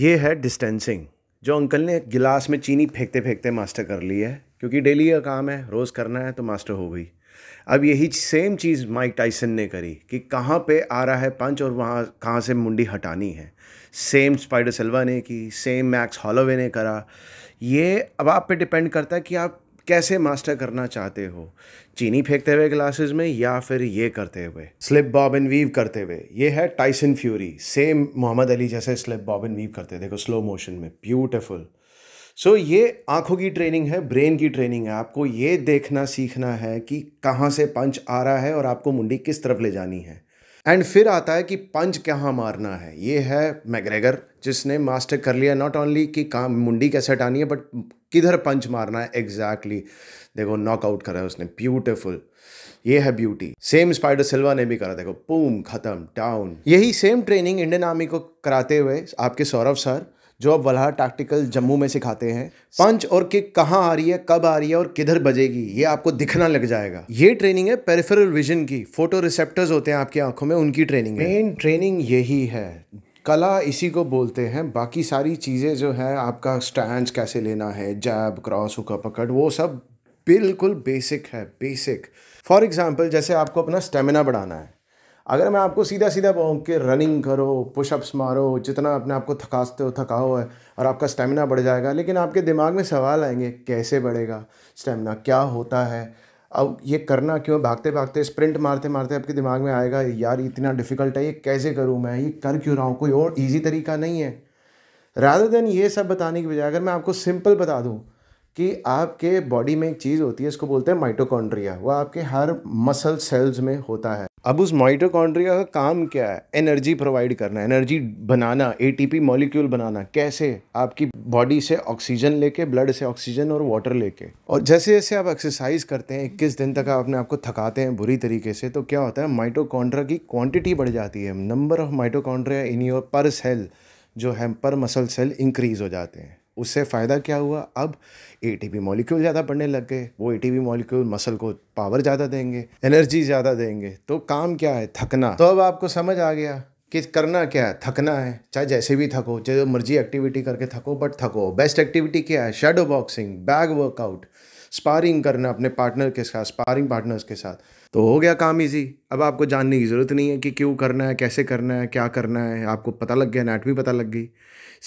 ये है डिस्टेंसिंग जो अंकल ने गिलास में चीनी फेंकते फेंकते मास्टर कर ली है क्योंकि डेली का काम है रोज़ करना है तो मास्टर हो गई अब यही सेम चीज़ माइक टाइसन ने करी कि कहाँ पे आ रहा है पंच और वहाँ कहाँ से मुंडी हटानी है सेम स्पाइडर सिल्वा ने की सेम मैक्स हॉलोवे ने करा ये अब आप पे डिपेंड करता है कि आप कैसे मास्टर करना चाहते हो चीनी फेंकते हुए ग्लासेस में या फिर ये करते हुए स्लिप बॉब एंड वीव करते हुए ये है Tyson Fury same Muhammad Ali जैसे स्लिप बॉब एंड वीव करते देखो स्लो मोशन में ब्यूटिफुल सो so, ये आंखों की ट्रेनिंग है ब्रेन की ट्रेनिंग है आपको ये देखना सीखना है कि कहाँ से पंच आ रहा है और आपको मुंडी किस तरफ ले जानी है एंड फिर आता है कि पंच कहाँ मारना है ये है मैग्रेगर जिसने मास्टर कर लिया नॉट ओनली कि कहाँ मुंडी कैसे हटानी है बट किधर पंच मारना है एग्जैक्टली exactly. देखो नॉकआउट करा है उसने ब्यूटिफुल ये है ब्यूटी सेम स्पाइडर सिल्वा ने भी करा देखो पूम खत्म डाउन यही सेम ट्रेनिंग इंडियन आर्मी को कराते हुए आपके सौरभ सर जो अब वलहा टैक्टिकल जम्मू में सिखाते हैं पंच और किक कहाँ आ रही है कब आ रही है और किधर बजेगी ये आपको दिखना लग जाएगा ये ट्रेनिंग है पेरिफेरल विजन की फोटो रिसेप्टर्स होते हैं आपकी आंखों में उनकी ट्रेनिंग मेन ट्रेनिंग यही है कला इसी को बोलते हैं बाकी सारी चीज़ें जो है आपका स्टैंड कैसे लेना है जैब क्रॉस हुका पकड़ वो सब बिल्कुल बेसिक है बेसिक फॉर एग्ज़ाम्पल जैसे आपको अपना स्टेमिना बढ़ाना है अगर मैं आपको सीधा सीधा कहूँ कि रनिंग करो पुशअप्स मारो जितना अपने आप को थकाते हो थकाओ है और आपका स्टेमिना बढ़ जाएगा लेकिन आपके दिमाग में सवाल आएंगे कैसे बढ़ेगा स्टेमिना क्या होता है अब ये करना क्यों भागते भागते स्प्रिंट मारते मारते आपके दिमाग में आएगा यार इतना डिफ़िकल्ट है ये कैसे करूँ मैं ये कर क्यों रहा हूँ कोई और ईजी तरीका नहीं है रादर देन ये सब बताने की बजाय अगर मैं आपको सिंपल बता दूँ कि आपके बॉडी में एक चीज़ होती है इसको बोलते हैं माइटोकॉन्ड्रिया वह आपके हर मसल सेल्स में होता है अब उस माइटोकॉन्ड्रिया का काम क्या है एनर्जी प्रोवाइड करना एनर्जी बनाना एटीपी मॉलिक्यूल बनाना कैसे आपकी बॉडी से ऑक्सीजन लेके ब्लड से ऑक्सीजन और वाटर लेके और जैसे जैसे आप एक्सरसाइज करते हैं इक्कीस दिन तक आप अपने आपको थकाते हैं बुरी तरीके से तो क्या होता है माइटोकॉन्ड्रिया की क्वांटिटी बढ़ जाती है number of mitochondria in your per cell जो है पर मसल सेल इंक्रीज हो जाते हैं उससे फ़ायदा क्या हुआ अब ए टी पी मॉलिक्यूल ज़्यादा बढ़ने लग गए वो A T P molecule muscle को पावर ज़्यादा देंगे एनर्जी ज़्यादा देंगे तो काम क्या है थकना तो अब आपको समझ आ गया कि करना क्या है थकना है चाहे जैसे भी थको जो मर्जी एक्टिविटी करके थको बट थको बेस्ट एक्टिविटी क्या है shadow boxing bag workout sparring करना अपने पार्टनर के साथ स्पारिंग पार्टनर्स के साथ तो हो गया काम इजी अब आपको जानने की ज़रूरत नहीं है कि क्यों करना है कैसे करना है क्या करना है आपको पता लग गया नेट भी पता लग गई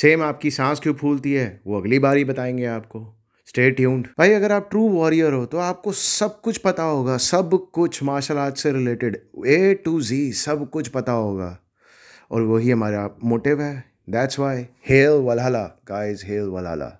सेम आपकी सांस क्यों फूलती है वो अगली बार ही बताएंगे आपको स्टे ट्यून्ड भाई अगर आप ट्रू वॉरियर हो तो आपको सब कुछ पता होगा सब कुछ मार्शल आर्ट से रिलेटेड ए टू जी सब कुछ पता होगा और वही हमारा मोटिव है that's why hail Valhalla guys hail वलहला